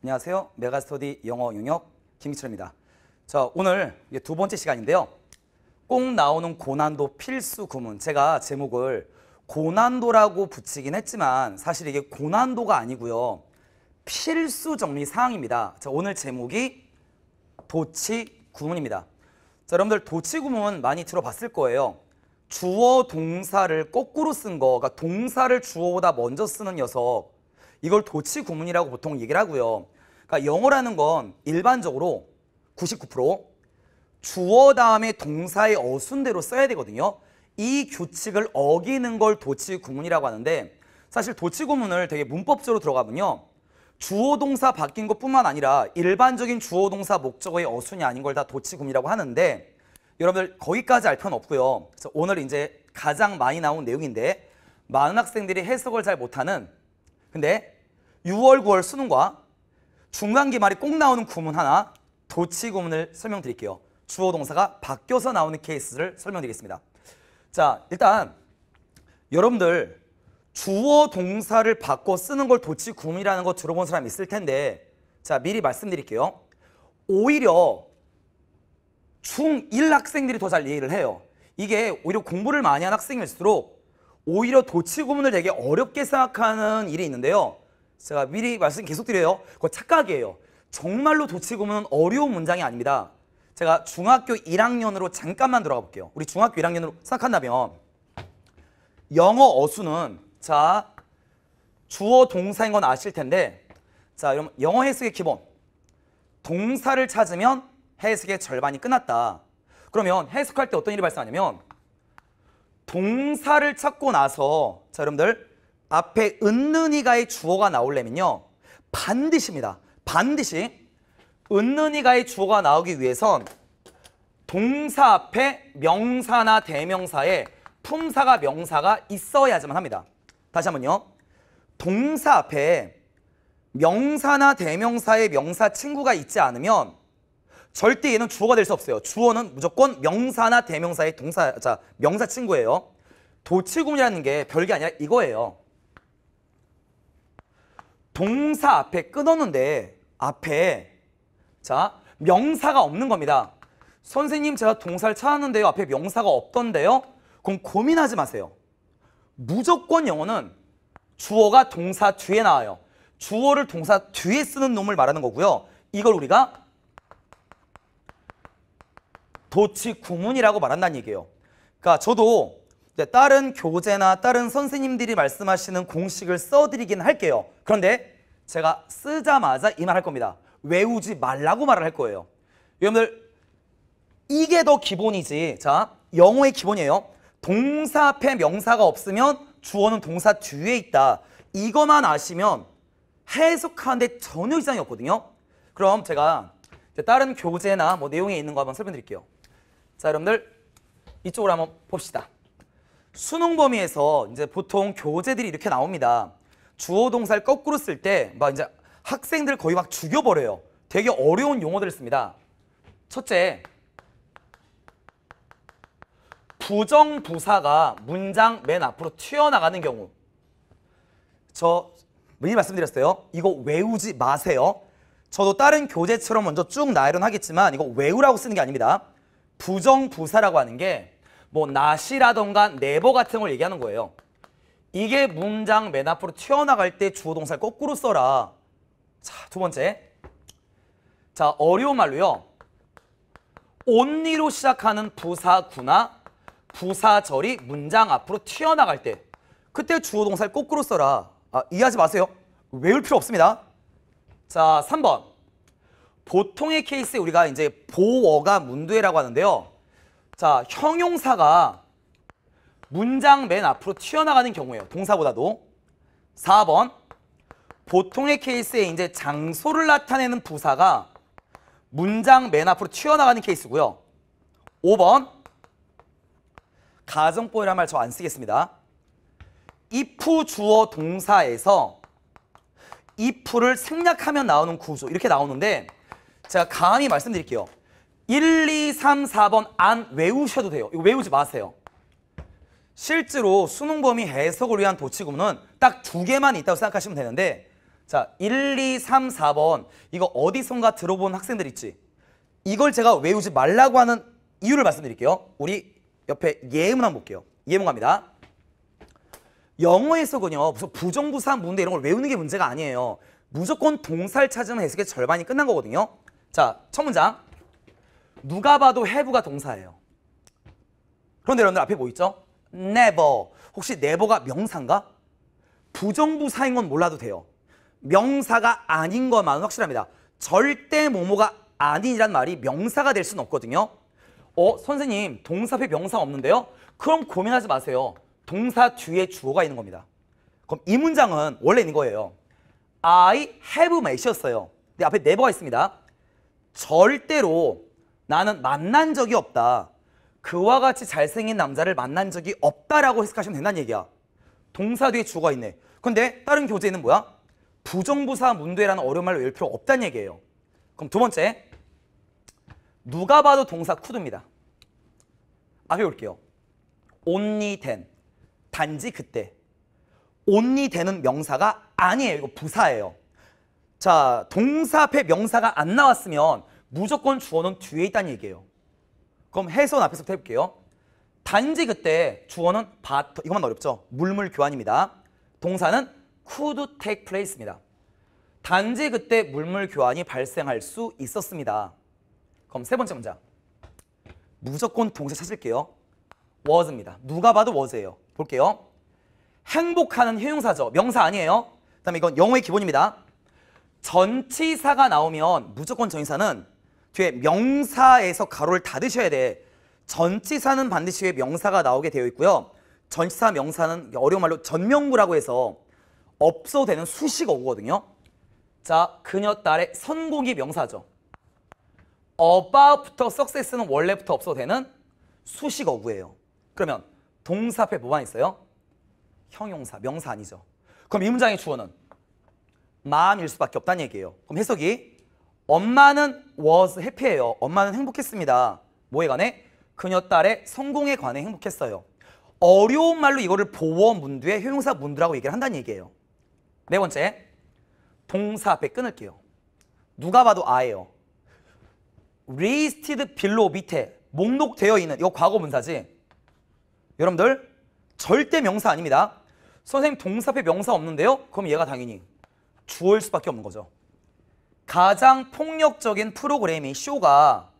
안녕하세요. 메가스터디 영어 영역 김기철입니다. 자, 오늘 두 번째 시간인데요. 꼭 나오는 고난도 필수 구문. 제가 제목을 고난도라고 붙이긴 했지만 사실 이게 고난도가 아니고요. 필수 정리 사항입니다. 자, 오늘 제목이 도치 구문입니다. 자, 여러분들 도치 구문 많이 들어봤을 거예요. 주어 동사를 거꾸로 쓴 거, 그러니까 동사를 주어보다 먼저 쓰는 녀석 이걸 도치 구문이라고 보통 얘기를 하고요. 그러니까 영어라는 건 일반적으로 99% 주어 다음에 동사의 어순대로 써야 되거든요. 이 규칙을 어기는 걸 도치 구문이라고 하는데 사실 도치 구문을 되게 문법적으로 들어가면요. 주어 동사 바뀐 것뿐만 아니라 일반적인 주어 동사 목적어의 어순이 아닌 걸 다 도치 구문이라고 하는데 여러분들 거기까지 알 필요는 없고요. 그래서 오늘 이제 가장 많이 나온 내용인데 많은 학생들이 해석을 잘 못하는 근데 6월, 9월 수능과 중간 기말이 꼭 나오는 구문 하나 도치 구문을 설명드릴게요. 주어 동사가 바뀌어서 나오는 케이스를 설명드리겠습니다. 자, 일단 여러분들 주어 동사를 바꿔 쓰는 걸 도치 구문이라는 거 들어본 사람 있을 텐데 자, 미리 말씀드릴게요. 오히려 중1 학생들이 더 잘 이해를 해요. 이게 오히려 공부를 많이 한 학생일수록 오히려 도치 구분을 되게 어렵게 생각하는 일이 있는데요. 제가 미리 말씀 계속 드려요. 그거 착각이에요. 정말로 도치 구분은 어려운 문장이 아닙니다. 제가 중학교 1학년으로 잠깐만 돌아가 볼게요. 우리 중학교 1학년으로 생각한다면 영어 어수는 자 주어 동사인 건 아실 텐데 자 여러분 영어 해석의 기본 동사를 찾으면 해석의 절반이 끝났다. 그러면 해석할 때 어떤 일이 발생하냐면 동사를 찾고 나서 자 여러분들 앞에 은느니가의 주어가 나오려면요 반드시입니다 반드시 은느니가의 주어가 나오기 위해선 동사 앞에 명사나 대명사에 품사가 명사가 있어야지만 합니다 다시 한번요 동사 앞에 명사나 대명사의 명사 친구가 있지 않으면 절대 얘는 주어가 될 수 없어요. 주어는 무조건 명사나 대명사의 동사, 자, 명사 친구예요. 도치구문이라는 게 별게 아니라 이거예요. 동사 앞에 끊었는데 앞에 자 명사가 없는 겁니다. 선생님 제가 동사를 찾았는데요. 앞에 명사가 없던데요. 그럼 고민하지 마세요. 무조건 영어는 주어가 동사 뒤에 나와요. 주어를 동사 뒤에 쓰는 놈을 말하는 거고요. 이걸 우리가 도치 구문이라고 말한다는 얘기예요. 그러니까 저도 이제 다른 교재나 다른 선생님들이 말씀하시는 공식을 써드리긴 할게요. 그런데 제가 쓰자마자 이 말 할 겁니다. 외우지 말라고 말을 할 거예요. 여러분들 이게 더 기본이지. 자, 영어의 기본이에요. 동사 앞에 명사가 없으면 주어는 동사 뒤에 있다. 이것만 아시면 해석하는데 전혀 이상이 없거든요. 그럼 제가 다른 교재나 뭐 내용에 있는 거 한번 설명드릴게요. 자, 여러분들 이쪽으로 한번 봅시다. 수능 범위에서 이제 보통 교재들이 이렇게 나옵니다. 주어 동사를 거꾸로 쓸 때 막 이제 학생들 거의 막 죽여버려요. 되게 어려운 용어들을 씁니다. 첫째, 부정부사가 문장 맨 앞으로 튀어나가는 경우. 저 미리 말씀드렸어요. 이거 외우지 마세요. 저도 다른 교재처럼 먼저 쭉 나열은 하겠지만 이거 외우라고 쓰는 게 아닙니다. 부정부사라고 하는 게 뭐 나시라던가 네버 같은 걸 얘기하는 거예요. 이게 문장 맨 앞으로 튀어나갈 때 주어 동사를 거꾸로 써라. 자, 두 번째. 자, 어려운 말로요. 온리로 시작하는 부사구나 부사절이 문장 앞으로 튀어나갈 때 그때 주어 동사를 거꾸로 써라. 아, 이해하지 마세요. 외울 필요 없습니다. 자, 3번. 보통의 케이스에 우리가 이제 보어가 문두에라고 하는데요. 자, 형용사가 문장 맨 앞으로 튀어나가는 경우에요. 동사보다도. 4번. 보통의 케이스에 이제 장소를 나타내는 부사가 문장 맨 앞으로 튀어나가는 케이스고요. 5번. 가정보이란 말 저 안 쓰겠습니다. if 주어 동사에서 if를 생략하면 나오는 구조 이렇게 나오는데 제가 감히 말씀드릴게요. 1, 2, 3, 4번 안 외우셔도 돼요. 이거 외우지 마세요. 실제로 수능 범위 해석을 위한 도치구문은 딱 두 개만 있다고 생각하시면 되는데 자, 1, 2, 3, 4번 이거 어디선가 들어본 학생들 있지? 이걸 제가 외우지 말라고 하는 이유를 말씀드릴게요. 우리 옆에 예문 한번 볼게요. 예문 갑니다. 영어에서군요. 무슨 부정부사 문제 이런 걸 외우는 게 문제가 아니에요. 무조건 동사를 찾으면 해석의 절반이 끝난 거거든요. 자, 첫 문장. 누가 봐도 have가 동사예요. 그런데 여러분들 앞에 뭐 있죠? never. 혹시 never가 명사인가? 부정부사인 건 몰라도 돼요. 명사가 아닌 것만은 확실합니다. 절대 모모가 아니란 말이 명사가 될 수는 없거든요. 어, 선생님, 동사 앞에 명사 없는데요? 그럼 고민하지 마세요. 동사 뒤에 주어가 있는 겁니다. 그럼 이 문장은 원래 있는 거예요. I have m a k 였어요 근데 앞에 never가 있습니다. 절대로 나는 만난 적이 없다. 그와 같이 잘생긴 남자를 만난 적이 없다라고 해석하시면 된다는 얘기야. 동사 뒤에 주가 있네. 근데 다른 교재는 뭐야? 부정부사 문대라는 어려운 말로 외울 필요 없다는 얘기예요. 그럼 두 번째. 누가 봐도 동사 쿠드입니다. 앞에 올게요. only then. 단지 그때. only then은 명사가 아니에요. 이거 부사예요. 자, 동사 앞에 명사가 안 나왔으면 무조건 주어는 뒤에 있다는 얘기예요. 그럼 해선 앞에서부터 해볼게요. 단지 그때 주어는 바터, 이것만 어렵죠? 물물 교환입니다. 동사는 could take place입니다. 단지 그때 물물 교환이 발생할 수 있었습니다. 그럼 세 번째 문장. 무조건 동사 찾을게요. was입니다. 누가 봐도 was예요. 볼게요. 행복하는 형용사죠. 명사 아니에요. 그 다음에 이건 영어의 기본입니다. 전치사가 나오면 무조건 전치사는 뒤에 명사에서 가로를 닫으셔야 돼. 전치사는 반드시 뒤에 명사가 나오게 되어 있고요. 전치사 명사는 어려운 말로 전명구라고 해서 없어도 되는 수식어거든요. 구 자, 그녀 딸의 선곡이 명사죠. about부터 success는 원래부터 없어도 되는 수식어구예요. 그러면 동사 앞에 뭐만 있어요? 형용사, 명사 아니죠. 그럼 이 문장의 주어는 마음일 수밖에 없다는 얘기예요. 그럼 해석이 엄마는 was happy예요. 엄마는 행복했습니다. 뭐에 관해? 그녀 딸의 성공에 관해 행복했어요. 어려운 말로 이거를 보어 문두의 효용사 문두라고 얘기를 한다는 얘기예요. 네 번째, 동사 앞에 끊을게요. 누가 봐도 아예요. 레이스티드 빌로 밑에 목록되어 있는 이거 과거 문사지. 여러분들 절대 명사 아닙니다. 선생님 동사 앞에 명사 없는데요? 그럼 얘가 당연히 주어일 수밖에 없는 거죠. 가장 폭력적인 프로그램이 쇼가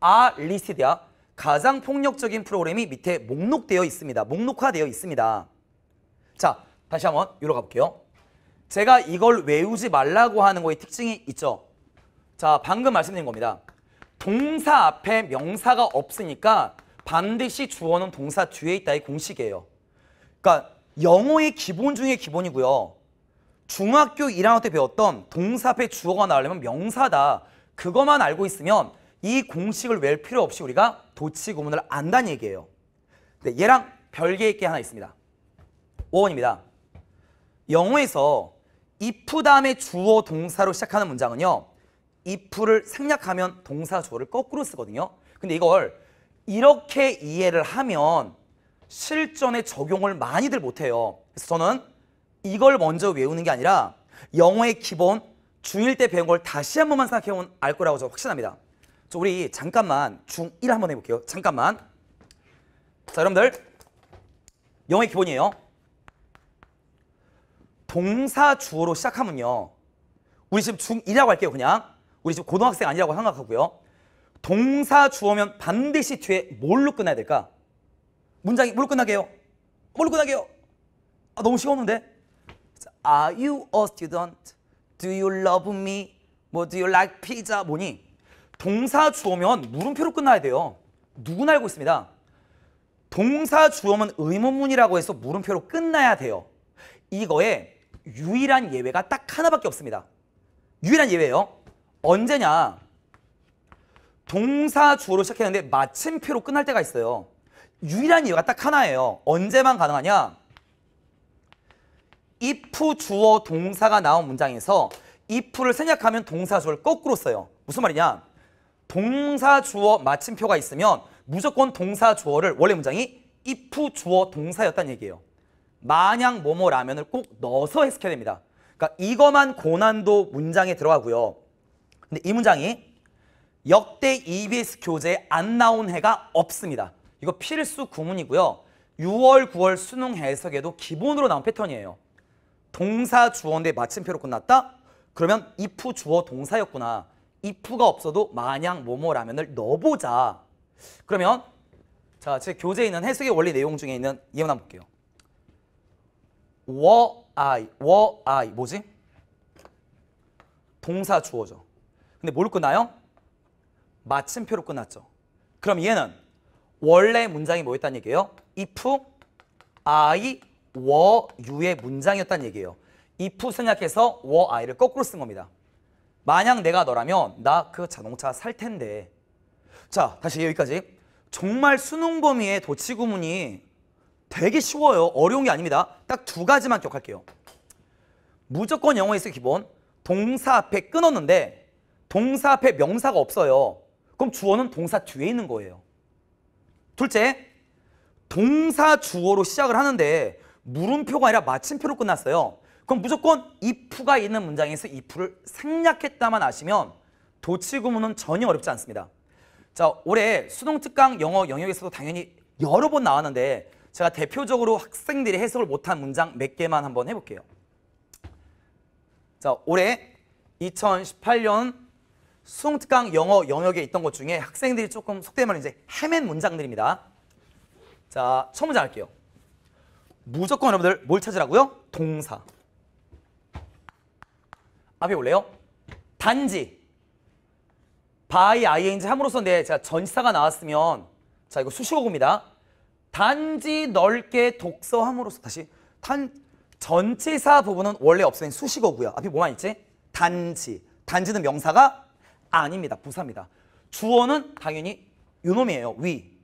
아 리스트드야 가장 폭력적인 프로그램이 밑에 목록되어 있습니다. 목록화되어 있습니다. 자, 다시 한번 읽어가 볼게요. 제가 이걸 외우지 말라고 하는 거의 특징이 있죠. 자, 방금 말씀드린 겁니다. 동사 앞에 명사가 없으니까 반드시 주어는 동사 뒤에 있다의 공식이에요. 그러니까 영어의 기본 중에 기본이고요. 중학교 1학년 때 배웠던 동사 앞에 주어가 나오려면 명사다. 그것만 알고 있으면 이 공식을 외울 필요 없이 우리가 도치 구문을 안다는 얘기예요. 근데 네, 얘랑 별개의 게 하나 있습니다. 5번입니다 영어에서 if 다음에 주어 동사로 시작하는 문장은요. if를 생략하면 동사 주어를 거꾸로 쓰거든요. 근데 이걸 이렇게 이해를 하면 실전에 적용을 많이들 못해요. 그래서 저는 이걸 먼저 외우는 게 아니라 영어의 기본 중1 때 배운 걸 다시 한 번만 생각해보면 알 거라고 저 확신합니다. 저 우리 잠깐만 중1 한번 해볼게요. 잠깐만. 자 여러분들 영어의 기본이에요. 동사 주어로 시작하면요. 우리 지금 중1이라고 할게요 그냥. 우리 지금 고등학생 아니라고 생각하고요. 동사 주어면 반드시 뒤에 뭘로 끝나야 될까? 문장이 뭘로 끝나게요? 뭘로 끝나게요? 아 너무 쉬웠는데? Are you a student? Do you love me? 뭐 do you like pizza? 뭐니? 동사 주어면 물음표로 끝나야 돼요. 누구나 알고 있습니다. 동사 주어면 의문문이라고 해서 물음표로 끝나야 돼요. 이거에 유일한 예외가 딱 하나밖에 없습니다. 유일한 예외예요. 언제냐? 동사 주어로 시작했는데 마침표로 끝날 때가 있어요. 유일한 이유가 딱 하나예요. 언제만 가능하냐? if 주어 동사가 나온 문장에서 if를 생략하면 동사 주어를 거꾸로 써요. 무슨 말이냐? 동사 주어 마침표가 있으면 무조건 동사 주어를 원래 문장이 if 주어 동사였다는 얘기예요. 마냥 뭐뭐 라면을 꼭 넣어서 해석해야 됩니다. 그러니까 이것만 고난도 문장에 들어가고요. 근데 이 문장이 역대 EBS 교재에 안 나온 해가 없습니다. 이거 필수 구문이고요. 6월, 9월 수능 해석에도 기본으로 나온 패턴이에요. 동사 주어인데 마침표로 끝났다? 그러면 if 주어 동사였구나. if가 없어도 마냥 뭐뭐라면을 넣어보자. 그러면 자, 제 교재에 있는 해석의 원리 내용 중에 있는 예문 한번 볼게요. were I, were I 뭐지? 동사 주어죠. 근데 뭘 끝나요? 마침표로 끝났죠. 그럼 얘는 원래 문장이 뭐였다는 얘기예요? if I 워유의 문장이었단 얘기예요. if 생략해서 워 아이를 거꾸로 쓴 겁니다. 만약 내가 너라면 나 그 자동차 살 텐데. 자, 다시 여기까지. 정말 수능 범위의 도치 구문이 되게 쉬워요. 어려운 게 아닙니다. 딱 두 가지만 기억할게요. 무조건 영어에서 기본 동사 앞에 끊었는데 동사 앞에 명사가 없어요. 그럼 주어는 동사 뒤에 있는 거예요. 둘째, 동사 주어로 시작을 하는데 물음표가 아니라 마침표로 끝났어요. 그럼 무조건 if가 있는 문장에서 if를 생략했다만 아시면 도치 구문은 전혀 어렵지 않습니다. 자, 올해 수능 특강 영어 영역에서도 당연히 여러 번 나왔는데 제가 대표적으로 학생들이 해석을 못한 문장 몇 개만 한번 해볼게요. 자, 올해 2018년 수능 특강 영어 영역에 있던 것 중에 학생들이 조금 속된 말로 이제 헤맨 문장들입니다. 자, 첫 문장 할게요. 무조건 여러분들 뭘 찾으라고요? 동사. 앞에 올래요? 단지. by, ing 함으로써 네, 제가 전시사가 나왔으면 자 이거 수식어입니다. 고 단지 넓게 독서함으로써 다시 단전체사 부분은 원래 없으니 수식어고요. 앞에 뭐만 있지? 단지. 단지는 명사가 아닙니다. 부사입니다. 주어는 당연히 요놈이에요. 위.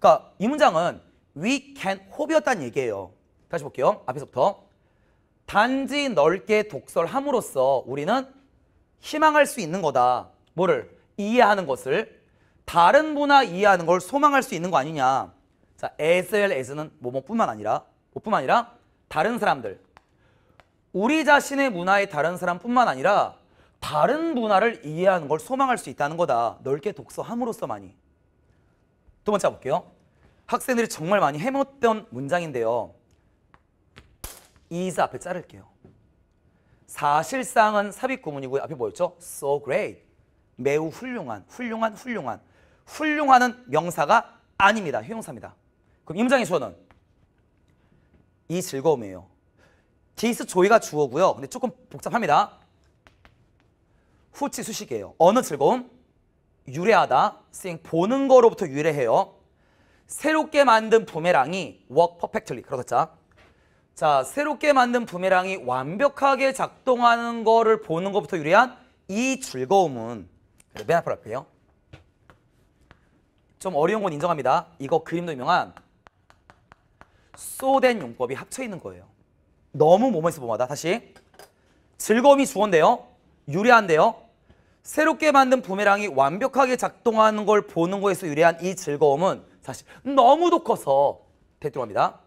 그러니까 이 문장은 we can h o p e 이다는 얘기예요. 다시 볼게요. 앞에서부터. 단지 넓게 독설함으로써 우리는 희망할 수 있는 거다. 뭐를? 이해하는 것을. 다른 문화 이해하는 걸 소망할 수 있는 거 아니냐. 자, as w e l s 는 뭐뭐뿐만 아니라, 뭐뿐만 아니라 다른 사람들. 우리 자신의 문화의 다른 사람뿐만 아니라 다른 문화를 이해하는 걸 소망할 수 있다는 거다. 넓게 독서함으로써많이두 번째 볼게요. 학생들이 정말 많이 해먹던 문장인데요. 이 s 앞에 자를게요. 사실상은 삽입 구문이고요. 앞에 뭐였죠? so great. 매우 훌륭한, 훌륭한, 훌륭한. 훌륭한은 명사가 아닙니다. 형용사입니다. 그럼 임장의 주어는 이 즐거움이에요. 디스 조이가 주어고요. 근데 조금 복잡합니다. 후치 수식이에요. 어느 즐거움? 유래하다. s 보는 거로부터 유래해요. 새롭게 만든 부메랑이 work perfectly. 그러겠죠? 자, 새롭게 만든 부메랑이 완벽하게 작동하는 거를 보는 것부터 유리한 이 즐거움은 맨 앞으로 할게요. 좀 어려운 건 인정합니다. 이거 그림도 유명한 쏘된 용법이 합쳐 있는 거예요. 너무 몸에서 몸하다. 다시 즐거움이 주어인데요. 유리한데요. 새롭게 만든 부메랑이 완벽하게 작동하는 걸 보는 거에서 유리한 이 즐거움은 사실 너무도 커서 대통합니다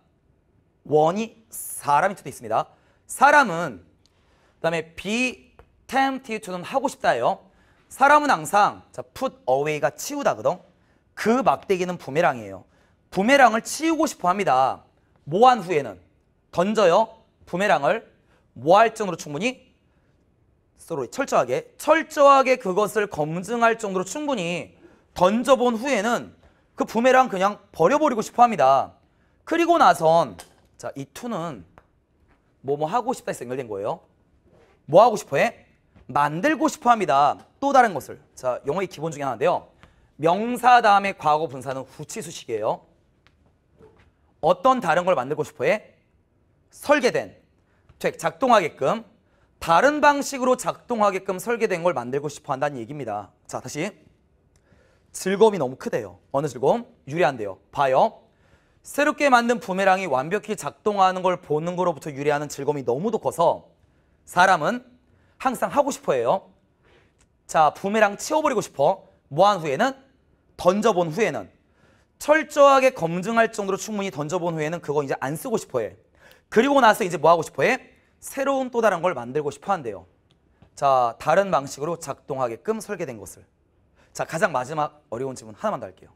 원이 사람일 수도 있습니다. 사람은 그다음에 be tempted to는 하고 싶다예요. 사람은 항상 자 put away가 치우다거든. 그 막대기는 부메랑이에요. 부메랑을 치우고 싶어 합니다. 뭐 한 후에는 던져요. 부메랑을 뭐 할 정도로 충분히 서로 철저하게 철저하게 그것을 검증할 정도로 충분히 던져본 후에는 그 부메랑 그냥 버려버리고 싶어 합니다. 그리고 나선 자, 이 to는 뭐 뭐 하고 싶다 해서 연결된 거예요. 뭐 하고 싶어 해? 만들고 싶어 합니다. 또 다른 것을. 자, 영어의 기본 중에 하나인데요. 명사 다음에 과거 분사는 후치수식이에요. 어떤 다른 걸 만들고 싶어 해? 설계된, 되 작동하게끔, 다른 방식으로 작동하게끔 설계된 걸 만들고 싶어 한다는 얘기입니다. 자, 다시. 즐거움이 너무 크대요. 어느 즐거움? 유리한데요. 봐요. 새롭게 만든 부메랑이 완벽히 작동하는 걸 보는 거로부터 유래하는 즐거움이 너무도 커서 사람은 항상 하고 싶어 해요. 자, 부메랑 치워버리고 싶어. 뭐 한 후에는? 던져본 후에는. 철저하게 검증할 정도로 충분히 던져본 후에는 그거 이제 안 쓰고 싶어 해. 그리고 나서 이제 뭐 하고 싶어 해? 새로운 또 다른 걸 만들고 싶어 한대요. 자, 다른 방식으로 작동하게끔 설계된 것을. 자, 가장 마지막 어려운 질문 하나만 더 할게요.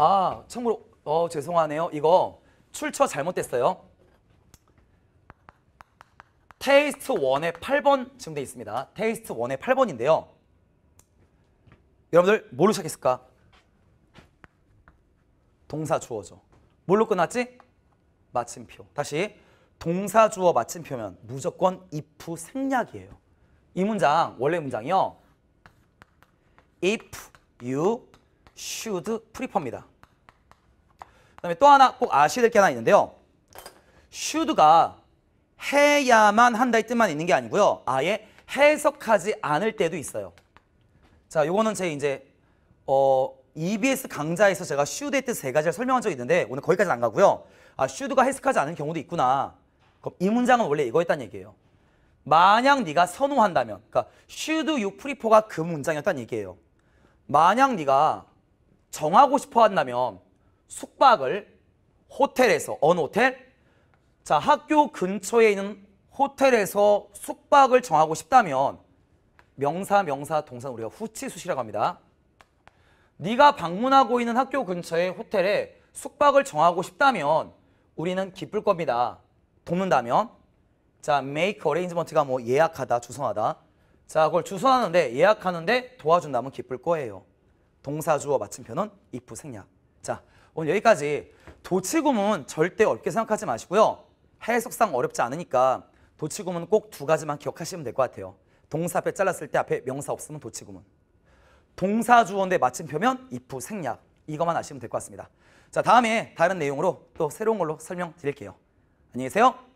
아, 참고로 어, 죄송하네요. 이거 출처 잘못됐어요. 테이스트 1의 8번 지금 돼 있습니다. 테이스트 1의 8번인데요. 여러분들 뭘로 시작했을까? 동사 주어죠. 뭘로 끝났지? 마침표. 다시 동사 주어 마침표면 무조건 if 생략이에요. 이 문장 원래 문장이요. if you should 프리퍼입니다. 그다음에 또 하나 꼭 아셔야 될 게 하나 있는데요. should가 해야만 한다의 뜻만 있는 게 아니고요. 아예 해석하지 않을 때도 있어요. 자, 요거는 제 이제 어 EBS 강좌에서 제가 should의 뜻 세 가지를 설명한 적이 있는데 오늘 거기까지는 안 가고요. 아, should가 해석하지 않은 경우도 있구나. 그럼 이 문장은 원래 이거였는 얘기예요. 만약 네가 선호한다면, 그러니까 should you prefer가 그문장이었다는 얘기예요. 만약 네가 정하고 싶어 한다면 숙박을 호텔에서 어느 호텔? 자, 학교 근처에 있는 호텔에서 숙박을 정하고 싶다면 명사, 명사, 동사 우리가 후치수시라고 합니다. 네가 방문하고 있는 학교 근처의 호텔에 숙박을 정하고 싶다면 우리는 기쁠 겁니다. 돕는다면 자, make arrangement가 뭐 예약하다, 주선하다. 자, 그걸 주선하는데 예약하는데 도와준다면 기쁠 거예요. 동사 주어 맞침표는 if 생략. 자, 오늘 여기까지 도치구문 절대 어렵게 생각하지 마시고요. 해석상 어렵지 않으니까 도치구문 꼭 두 가지만 기억하시면 될 것 같아요. 동사 앞에 잘랐을 때 앞에 명사 없으면 도치구문. 동사 주어인데 맞침표면 if 생략. 이것만 아시면 될 것 같습니다. 자, 다음에 다른 내용으로 또 새로운 걸로 설명드릴게요. 안녕히 계세요.